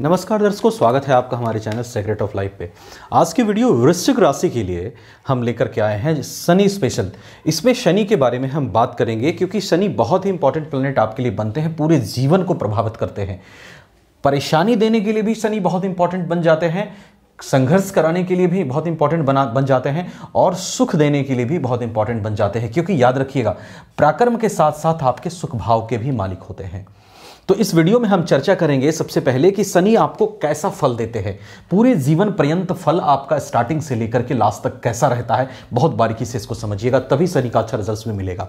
नमस्कार दर्शकों स्वागत है आपका हमारे चैनल सेक्रेट ऑफ लाइफ पे आज की वीडियो वृश्चिक राशि के लिए हम लेकर के आए हैं शनि स्पेशल इसमें शनि के बारे में हम बात करेंगे क्योंकि शनि बहुत ही इंपॉर्टेंट प्लेनेट आपके लिए बनते हैं पूरे जीवन को प्रभावित करते हैं परेशानी देने के लिए भी शनि बहुत इंपॉर्टेंट बन जाते हैं संघर्ष कराने के लिए भी बहुत इंपॉर्टेंट बना बन जाते हैं और सुख देने के लिए भी बहुत इंपॉर्टेंट बन जाते हैं क्योंकि याद रखिएगा पराक्रम के साथ साथ आपके सुख भाव के भी मालिक होते हैं तो इस वीडियो में हम चर्चा करेंगे सबसे पहले कि शनि आपको कैसा फल देते हैं पूरे जीवन पर्यंत फल आपका स्टार्टिंग से लेकर के लास्ट तक कैसा रहता है बहुत बारीकी से इसको समझिएगा तभी शनि का अच्छा रिजल्ट में मिलेगा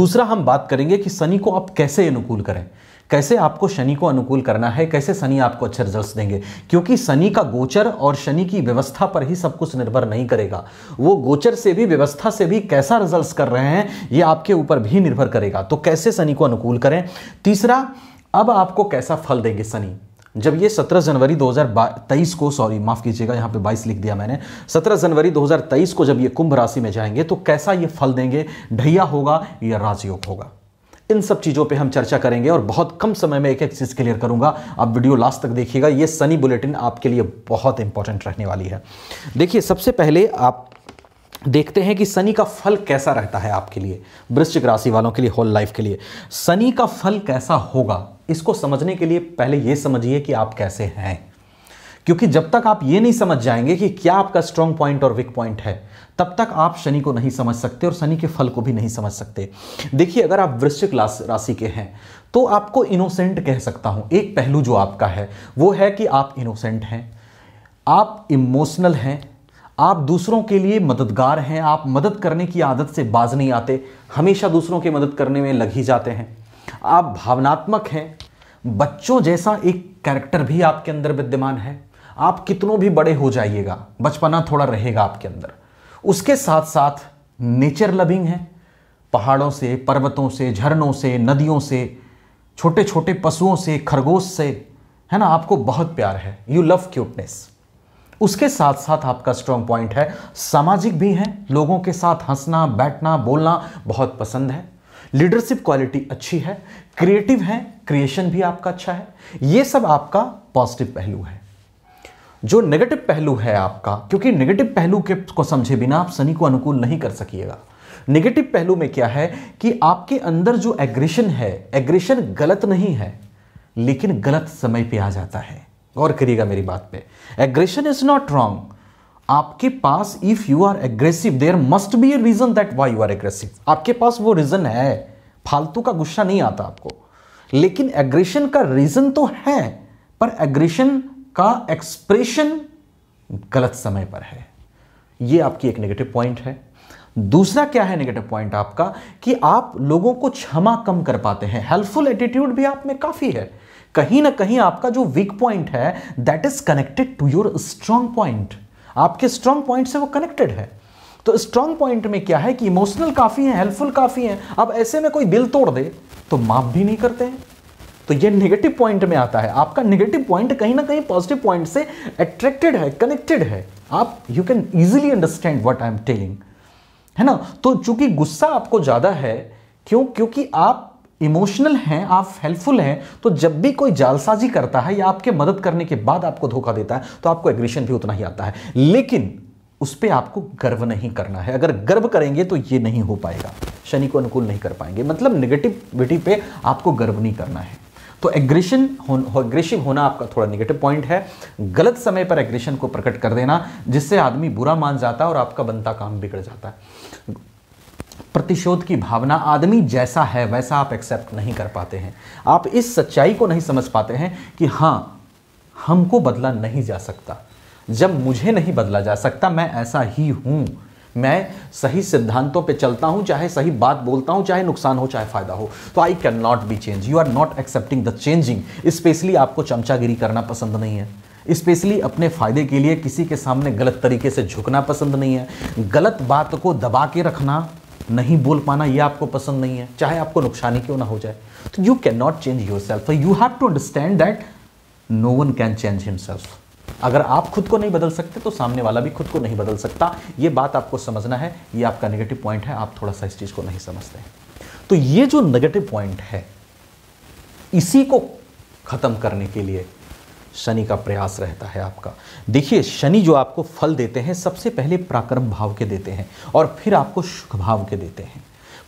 दूसरा हम बात करेंगे कि शनि को आप कैसे अनुकूल करें कैसे आपको शनि को अनुकूल करना है कैसे शनि आपको अच्छे रिजल्ट देंगे क्योंकि शनि का गोचर और शनि की व्यवस्था पर ही सब कुछ निर्भर नहीं करेगा वो गोचर से भी व्यवस्था से भी कैसा रिजल्ट कर रहे हैं ये आपके ऊपर भी निर्भर करेगा तो कैसे शनि को अनुकूल करें तीसरा अब आपको कैसा फल देंगे शनि जब ये 17 जनवरी 2023 को सॉरी माफ़ कीजिएगा यहाँ पे 22 लिख दिया मैंने 17 जनवरी 2023 को जब ये कुंभ राशि में जाएंगे तो कैसा ये फल देंगे ढैया होगा या राजयोग होगा इन सब चीज़ों पे हम चर्चा करेंगे और बहुत कम समय में एक एक चीज़ क्लियर करूंगा आप वीडियो लास्ट तक देखिएगा ये सनी बुलेटिन आपके लिए बहुत इंपॉर्टेंट रहने वाली है देखिए सबसे पहले आप देखते हैं कि शनि का फल कैसा रहता है आपके लिए वृश्चिक राशि वालों के लिए होल लाइफ के लिए शनि का फल कैसा होगा इसको समझने के लिए पहले ये समझिए कि आप कैसे हैं क्योंकि जब तक आप ये नहीं समझ जाएंगे कि क्या आपका स्ट्रॉन्ग पॉइंट और वीक पॉइंट है तब तक आप शनि को नहीं समझ सकते और शनि के फल को भी नहीं समझ सकते देखिए अगर आप वृश्चिक राशि के हैं तो आपको इनोसेंट कह सकता हूं एक पहलू जो आपका है वो है कि आप इनोसेंट हैं आप इमोशनल हैं आप दूसरों के लिए मददगार हैं आप मदद करने की आदत से बाज नहीं आते हमेशा दूसरों की मदद करने में लग ही जाते हैं आप भावनात्मक हैं बच्चों जैसा एक कैरेक्टर भी आपके अंदर विद्यमान है आप कितनों भी बड़े हो जाइएगा बचपना थोड़ा रहेगा आपके अंदर उसके साथ साथ नेचर लविंग है पहाड़ों से पर्वतों से झरनों से नदियों से छोटे छोटे पशुओं से खरगोश से है ना आपको बहुत प्यार है यू लव क्यूटनेस उसके साथ साथ आपका स्ट्रॉन्ग पॉइंट है सामाजिक भी है लोगों के साथ हंसना बैठना बोलना बहुत पसंद है लीडरशिप क्वालिटी अच्छी है क्रिएटिव है क्रिएशन भी आपका अच्छा है ये सब आपका पॉजिटिव पहलू है जो नेगेटिव पहलू है आपका क्योंकि नेगेटिव पहलू के को समझे बिना आप शनि को अनुकूल नहीं कर सकिएगा नेगेटिव पहलू में क्या है कि आपके अंदर जो एग्रेशन है एग्रेशन गलत नहीं है लेकिन गलत समय पे आ जाता है गौर करिएगा मेरी बात पे एग्रेशन इज नॉट रॉन्ग आपके पास if you are aggressive there must be a reason that why you are aggressive आपके पास वो रीजन है फालतू का गुस्सा नहीं आता आपको लेकिन एग्रेशन का रीजन तो है पर एग्रेशन का एक्सप्रेशन गलत समय पर है ये आपकी एक नेगेटिव पॉइंट है दूसरा क्या है नेगेटिव पॉइंट आपका कि आप लोगों को क्षमा कम कर पाते हैं हेल्पफुल एटीट्यूड भी आप में काफ़ी है कहीं ना कहीं आपका जो वीक पॉइंट है that is connected to your strong point आपके स्ट्रांग पॉइंट से वो कनेक्टेड है तो स्ट्रांग पॉइंट में क्या है कि इमोशनल काफ़ी है हेल्पफुल काफ़ी है अब ऐसे में कोई दिल तोड़ दे तो माफ भी नहीं करते हैं तो ये नेगेटिव पॉइंट में आता है आपका नेगेटिव पॉइंट कहीं ना कहीं पॉजिटिव पॉइंट से अट्रैक्टेड है कनेक्टेड है आप you can easily understand what I am telling है ना तो चूंकि गुस्सा आपको ज़्यादा है क्यों क्योंकि आप इमोशनल हैं आप हेल्पफुल हैं तो जब भी कोई जालसाजी करता है या आपके मदद करने के बाद आपको धोखा देता है तो आपको एग्रेशन भी उतना ही आता है लेकिन उस पर आपको गर्व नहीं करना है अगर गर्व करेंगे तो ये नहीं हो पाएगा शनि को अनुकूल नहीं कर पाएंगे मतलब निगेटिविटी पे आपको गर्व नहीं करना है तो एग्रेशन हो, एग्रेसिव होना आपका थोड़ा नेगेटिव पॉइंट है गलत समय पर एग्रेशन को प्रकट कर देना जिससे आदमी बुरा मान जाता है और आपका बनता काम बिगड़ जाता है प्रतिशोध की भावना आदमी जैसा है वैसा आप एक्सेप्ट नहीं कर पाते हैं आप इस सच्चाई को नहीं समझ पाते हैं कि हाँ हमको बदला नहीं जा सकता जब मुझे नहीं बदला जा सकता मैं ऐसा ही हूँ मैं सही सिद्धांतों पे चलता हूँ चाहे सही बात बोलता हूँ चाहे नुकसान हो चाहे फायदा हो तो I can not be change you are not accepting the changing specially आपको चमचागिरी करना पसंद नहीं है स्पेशली अपने फायदे के लिए किसी के सामने गलत तरीके से झुकना पसंद नहीं है गलत बात को दबा के रखना नहीं बोल पाना ये आपको पसंद नहीं है चाहे आपको नुकसानी क्यों ना हो जाए तो you can not change yourself you have to understand that no one can change himself अगर आप खुद को नहीं बदल सकते तो सामने वाला भी खुद को नहीं बदल सकता ये बात आपको समझना है ये आपका नेगेटिव पॉइंट है आप थोड़ा सा इस चीज़ को नहीं समझते तो ये जो नेगेटिव पॉइंट है इसी को ख़त्म करने के लिए शनि का प्रयास रहता है आपका देखिए शनि जो आपको फल देते हैं सबसे पहले प्राक्रम भाव के देते हैं और फिर आपको सुख भाव के देते हैं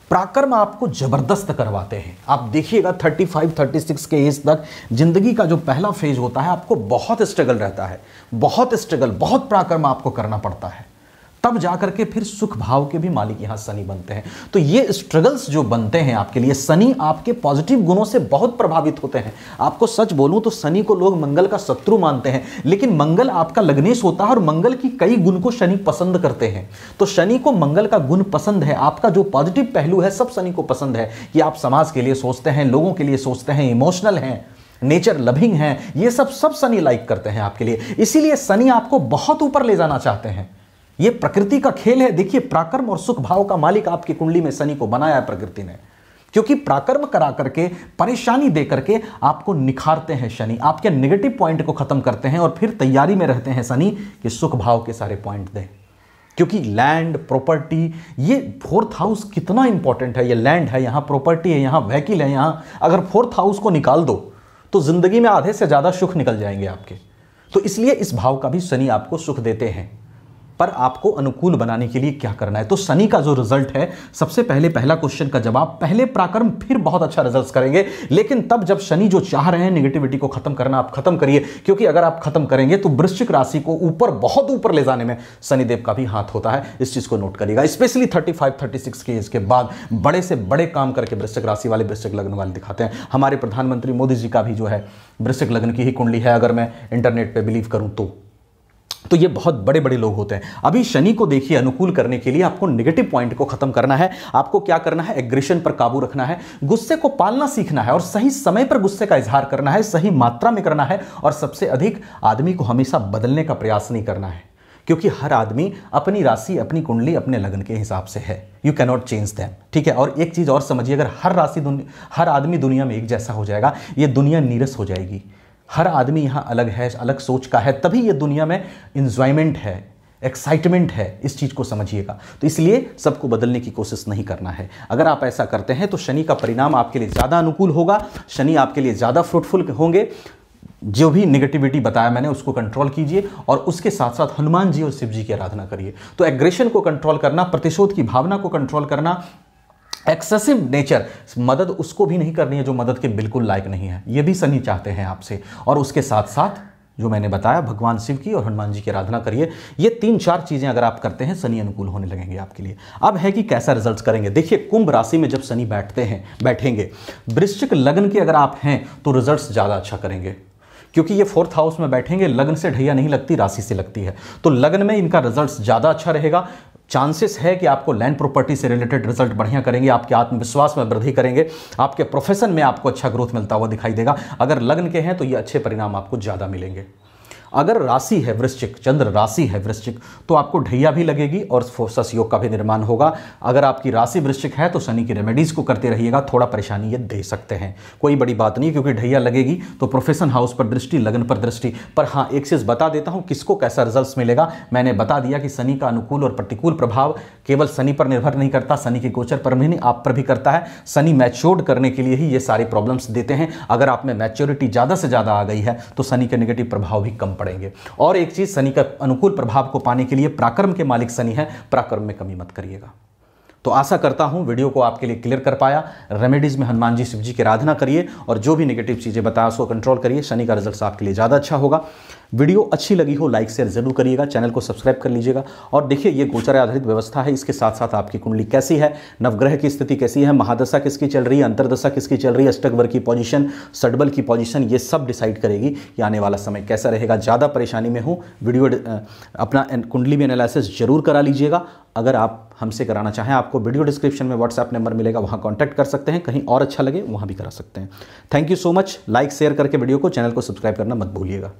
प्राकर्म आपको जबरदस्त करवाते हैं आप देखिएगा 35, 36 के एज तक जिंदगी का जो पहला फेज होता है आपको बहुत स्ट्रगल रहता है बहुत स्ट्रगल बहुत प्राकर्म आपको करना पड़ता है तब जा करके फिर सुख भाव के भी मालिक यहां शनि बनते हैं तो ये स्ट्रगल्स जो बनते हैं आपके लिए शनि आपके पॉजिटिव गुणों से बहुत प्रभावित होते हैं आपको सच बोलूं तो शनि को लोग मंगल का शत्रु मानते हैं लेकिन मंगल आपका लग्नेश होता है और मंगल की कई गुण को शनि पसंद करते हैं तो शनि को मंगल का गुण पसंद है आपका जो पॉजिटिव पहलू है सब शनि को पसंद है कि आप समाज के लिए सोचते हैं लोगों के लिए सोचते हैं इमोशनल हैं नेचर लविंग हैं ये सब सब शनि लाइक करते हैं आपके लिए इसीलिए शनि आपको बहुत ऊपर ले जाना चाहते हैं ये प्रकृति का खेल है देखिए प्राकर्म और सुख भाव का मालिक आपकी कुंडली में शनि को बनाया है प्रकृति ने क्योंकि प्राकर्म करा करके परेशानी दे करके आपको निखारते हैं शनि आपके नेगेटिव पॉइंट को खत्म करते हैं और फिर तैयारी में रहते हैं शनि कि सुख भाव के सारे पॉइंट दें क्योंकि लैंड प्रॉपर्टी ये फोर्थ हाउस कितना इंपॉर्टेंट है ये लैंड है यहाँ प्रॉपर्टी है यहाँ व्हीकिल है यहाँ अगर फोर्थ हाउस को निकाल दो तो ज़िंदगी में आधे से ज़्यादा सुख निकल जाएंगे आपके तो इसलिए इस भाव का भी शनि आपको सुख देते हैं पर आपको अनुकूल बनाने के लिए क्या करना है तो शनि का जो रिजल्ट है सबसे पहले पहला क्वेश्चन का जवाब पहले प्राक्रम फिर बहुत अच्छा रिजल्ट करेंगे लेकिन तब जब शनि जो चाह रहे हैं निगेटिविटी को खत्म करना आप खत्म करिए क्योंकि अगर आप खत्म करेंगे तो वृश्चिक राशि को ऊपर बहुत ऊपर ले जाने में शनिदेव का भी हाथ होता है इस चीज को नोट करिएगा specially thirty five thirty six के एज के बाद बड़े से बड़े काम करके वृश्चिक राशि वाले वृश्चिक लग्न वाले दिखाते हैं हमारे प्रधानमंत्री मोदी जी का भी जो है वृश्चिक लग्न की ही कुंडली है अगर मैं इंटरनेट पर बिलीव करूं तो तो ये बहुत बड़े बड़े लोग होते हैं अभी शनि को देखिए अनुकूल करने के लिए आपको नेगेटिव पॉइंट को खत्म करना है आपको क्या करना है एग्रेशन पर काबू रखना है गुस्से को पालना सीखना है और सही समय पर गुस्से का इजहार करना है सही मात्रा में करना है और सबसे अधिक आदमी को हमेशा बदलने का प्रयास नहीं करना है क्योंकि हर आदमी अपनी राशि अपनी कुंडली अपने लगन के हिसाब से है यू कैनॉट चेंज दैम ठीक है और एक चीज़ और समझिए अगर हर राशि हर आदमी दुनिया में एक जैसा हो जाएगा ये दुनिया नीरस हो जाएगी हर आदमी यहाँ अलग है अलग सोच का है तभी ये दुनिया में इन्जॉयमेंट है एक्साइटमेंट है इस चीज़ को समझिएगा तो इसलिए सबको बदलने की कोशिश नहीं करना है अगर आप ऐसा करते हैं तो शनि का परिणाम आपके लिए ज़्यादा अनुकूल होगा शनि आपके लिए ज़्यादा फ्रूटफुल होंगे जो भी नेगेटिविटी बताया मैंने उसको कंट्रोल कीजिए और उसके साथ साथ हनुमान जी और शिव जी की आराधना करिए तो एग्रेशन को कंट्रोल करना प्रतिशोध की भावना को कंट्रोल करना एक्सेसिव नेचर मदद उसको भी नहीं करनी है जो मदद के बिल्कुल लायक नहीं है ये भी सनी चाहते हैं आपसे और उसके साथ साथ जो मैंने बताया भगवान शिव की और हनुमान जी की आराधना करिए ये तीन चार चीज़ें अगर आप करते हैं शनि अनुकूल होने लगेंगे आपके लिए अब है कि कैसा रिजल्ट करेंगे देखिए कुंभ राशि में जब शनि बैठते हैं बैठेंगे वृश्चिक लग्न के अगर आप हैं तो रिजल्ट ज़्यादा अच्छा करेंगे क्योंकि ये फोर्थ हाउस में बैठेंगे लग्न से ढैया नहीं लगती राशि से लगती है तो लग्न में इनका रिजल्ट ज़्यादा अच्छा रहेगा चांसेस है कि आपको लैंड प्रॉपर्टी से रिलेटेड रिजल्ट बढ़िया करेंगे आपके आत्मविश्वास में वृद्धि करेंगे आपके प्रोफेशन में आपको अच्छा ग्रोथ मिलता हुआ दिखाई देगा अगर लग्न के हैं तो ये अच्छे परिणाम आपको ज़्यादा मिलेंगे अगर राशि है वृश्चिक चंद्र राशि है वृश्चिक तो आपको ढैया भी लगेगी और सस योग का भी निर्माण होगा अगर आपकी राशि वृश्चिक है तो शनि की रेमेडीज़ को करते रहिएगा थोड़ा परेशानी ये दे सकते हैं कोई बड़ी बात नहीं क्योंकि ढैया लगेगी तो प्रोफेशन हाउस पर दृष्टि लगन पर दृष्टि पर हाँ एक चीज़ बता देता हूँ किसको कैसा रिजल्ट मिलेगा मैंने बता दिया कि शनि का अनुकूल और प्रतिकूल प्रभाव केवल शनि पर निर्भर नहीं करता शनि के गोचर पर भी नहीं आप पर भी करता है शनि मैच्योर्ड करने के लिए ही ये सारे प्रॉब्लम्स देते हैं अगर आप में मैच्योरिटी ज़्यादा से ज़्यादा आ गई है तो शनि के नेगेटिव प्रभाव भी कम पड़ेंगे और एक चीज़ शनि का अनुकूल प्रभाव को पाने के लिए पराक्रम के मालिक शनि है पराक्रम में कमी मत करिएगा तो आशा करता हूँ वीडियो को आपके लिए क्लियर कर पाया रेमेडीज़ में हनुमान जी शिव जी की आराधना करिए और जो भी नेगेटिव चीज़ें बताया उसको कंट्रोल करिए शनि का रिजल्ट आपके लिए ज़्यादा अच्छा होगा वीडियो अच्छी लगी हो लाइक शेयर जरूर करिएगा चैनल को सब्सक्राइब कर लीजिएगा और देखिए ये गोचर आधारित व्यवस्था है इसके साथ साथ आपकी कुंडली कैसी है नवग्रह की स्थिति कैसी है महादशा किसकी चल रही है अंतरदशा किसकी चल रही है अष्टकवर की पॉजिशन सडबल की पॉजिशन ये सब डिसाइड करेगी कि आने वाला समय कैसा रहेगा ज़्यादा परेशानी में हो वीडियो अपना कुंडली में एनालिसिस जरूर करा लीजिएगा अगर आप हमसे कराना चाहें आपको वीडियो डिस्क्रिप्शन में व्हाट्सएप नंबर मिलेगा वहाँ कॉन्टैक्ट कर सकते हैं कहीं और अच्छा लगे वहाँ भी करा सकते हैं thank you so much like share करके वीडियो को चैनल को सब्सक्राइब करना मत भूलिएगा